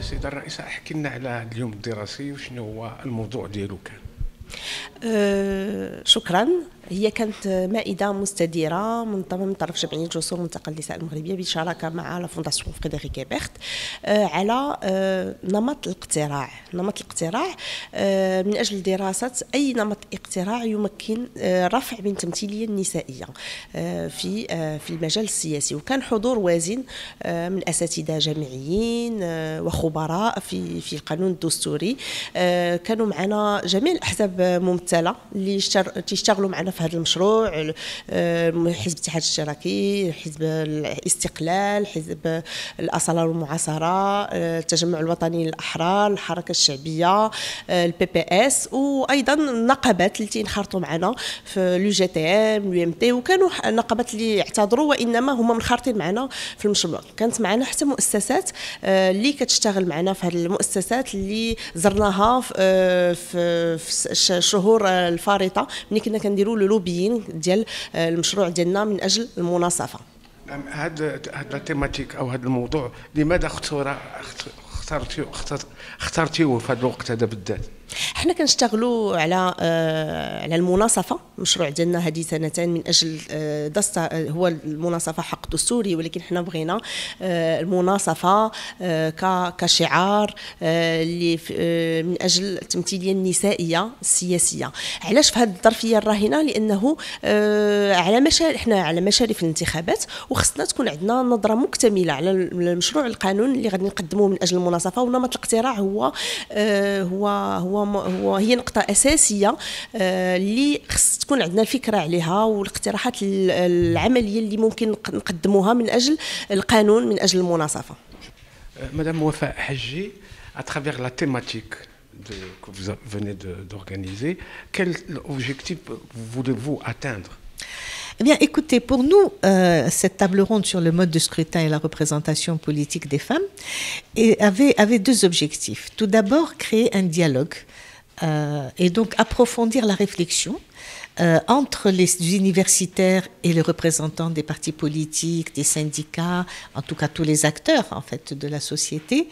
سيدة الرئيسة احكي لنا على اليوم الدراسي وشنو هو الموضوع ديالو كان أه شكرا هي كانت مائده مستديره من طرف جمعيه جسور منطقه النساء المغربيه بالشراكه مع لا فونداسيون فريدريك كيبرت آه، على آه، نمط الاقتراع نمط الاقتراع آه، من اجل دراسه اي نمط اقتراع يمكن رفع من تمثيليه النسائيه في في المجال السياسي وكان حضور وازن من اساتذه جامعيين وخبراء في في القانون الدستوري كانوا معنا جميع الاحزاب ممثله اللي تشتغلوا معنا في في هذا المشروع آه، حزب الاتحاد الاشتراكي حزب الاستقلال حزب الاصاله والمعاصره آه، التجمع الوطني للاحرار الحركه الشعبيه البي بي اس وايضا النقابات اللي انخرطوا معنا في لو جي تي ام لو ام تي وكانوا نقابات اللي اعتذروا وانما هما منخرطين معنا في المشروع كانت معنا حتى مؤسسات آه، اللي كتشتغل معنا في هذه المؤسسات اللي زرناها في الشهور الفارطه ملي كنا كنديروا اللوبيين ديال آه، المشروع ديالنا من اجل المناصفه هاد هذا التيماتيك او هذا الموضوع لماذا اختار اخترتي اخترتيه في هذا الوقت هذا بالذات حنا كنشتغلوا على آه على المناصفه المشروع ديالنا هذه سنتين من اجل آه دستا آه، هو المناصفه حق دستوري ولكن حنا بغينا آه المناصفه آه كشعار آه اللي آه من اجل التمثيليه النسائيه السياسيه علاش في هذه الظرفيه الراهنه لانه آه على مشارف حنا على مشارف الانتخابات وخصنا تكون عندنا نظره مكتمله على المشروع القانون اللي غادي نقدموه من اجل المناصفه ونمط الاقتراع هو آه هو هو Euh, madame Wafa Haji, à travers la thématique que vous venez d'organiser, quel objectif voulez-vous atteindre eh bien, écoutez, pour nous, euh, cette table ronde sur le mode de scrutin et la représentation politique des femmes et avait, avait deux objectifs. Tout d'abord, créer un dialogue euh, et donc approfondir la réflexion euh, entre les universitaires et les représentants des partis politiques, des syndicats, en tout cas tous les acteurs en fait de la société,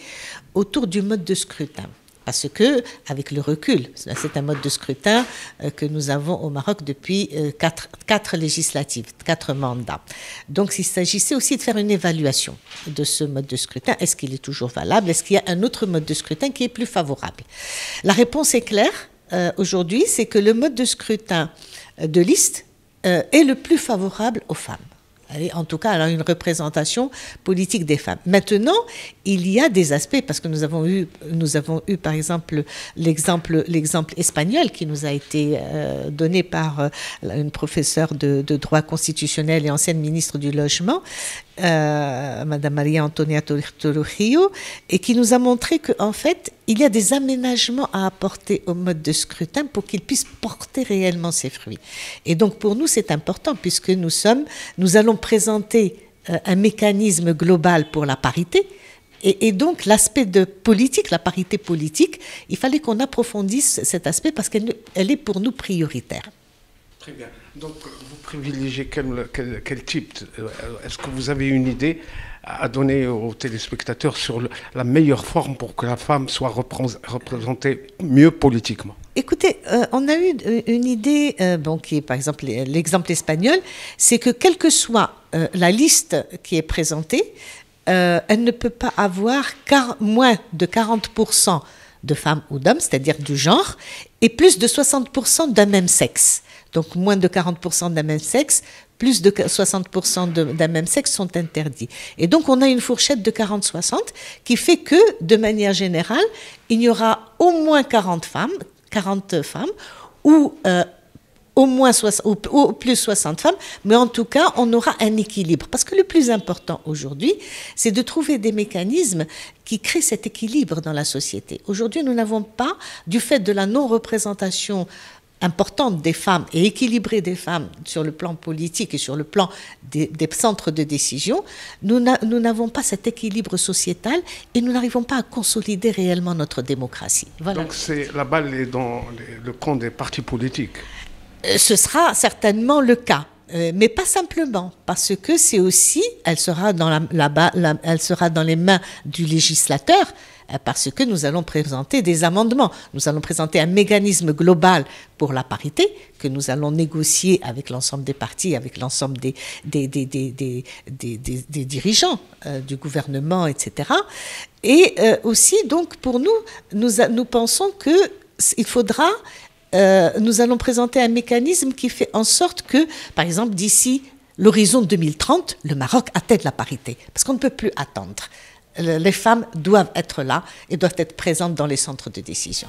autour du mode de scrutin parce que, avec le recul, c'est un mode de scrutin euh, que nous avons au Maroc depuis euh, quatre, législatives, quatre mandats. Donc, il s'agissait aussi de faire une évaluation de ce mode de scrutin. Est-ce qu'il est toujours valable Est-ce qu'il y a un autre mode de scrutin qui est plus favorable La réponse est claire euh, aujourd'hui, c'est que le mode de scrutin de liste est le plus favorable aux femmes en tout cas, alors une représentation politique des femmes. Maintenant, il y a des aspects, parce que nous avons eu, nous avons eu par exemple, l'exemple, l'exemple espagnol qui nous a été euh, donné par euh, une professeure de, de, droit constitutionnel et ancienne ministre du Logement, euh, Madame Maria Antonia Rio et qui nous a montré qu'en fait, il y a des aménagements à apporter au mode de scrutin pour qu'il puisse porter réellement ses fruits. Et donc pour nous, c'est important puisque nous sommes, nous allons présenter euh, un mécanisme global pour la parité. Et, donc l'aspect de politique, la parité politique, il fallait qu'on approfondisse cet aspect parce qu'elle est pour nous prioritaire. Très bien. Donc, vous privilégiez quel, quel, type euh, Est-ce que vous avez une idée à donner aux téléspectateurs sur la meilleure forme pour que la femme soit représentée mieux politiquement Écoutez, euh, on a eu euh, une idée, bon, qui est par exemple l'exemple espagnol, c'est que quelle que soit la liste qui est présentée, elle ne peut pas avoir moins de 40% de femmes ou d'hommes, c'est-à-dire du genre, et plus de 60% d'un même sexe. Donc moins de 40% d'un même sexe, plus de 60% d'un même sexe sont interdits. Et donc on a une fourchette de 40-60 qui fait que, de manière générale, il y aura au moins 40 femmes, 40 femmes, ou euh, au moins 60, au, plus 60 femmes, mais en tout cas, on aura un équilibre. Parce que le plus important aujourd'hui, c'est de trouver des mécanismes qui créent cet équilibre dans la société. Aujourd'hui, nous n'avons pas, du fait de la non-représentation importante des femmes et équilibrée des femmes sur le plan politique et sur le plan des, centres de décision, nous n'avons pas cet équilibre sociétal et nous n'arrivons pas à consolider réellement notre démocratie. Donc la balle est dans le camp des partis politiques. Euh, ce sera certainement le cas. Euh, mais pas simplement, parce que c'est aussi, elle sera, dans la, elle sera dans les mains du législateur, euh, parce que nous allons présenter des amendements. Nous allons présenter un mécanisme global pour la parité que nous allons négocier avec l'ensemble des partis, avec l'ensemble des, des, dirigeants du gouvernement, etc. Et aussi, donc, pour nous, nous, nous pensons qu'il faudra euh, nous allons présenter un mécanisme qui fait en sorte que, par exemple, d'ici l'horizon 2030, le Maroc atteigne la parité, parce qu'on ne peut plus attendre. Les femmes doivent être là et doivent être présentes dans les centres de décision.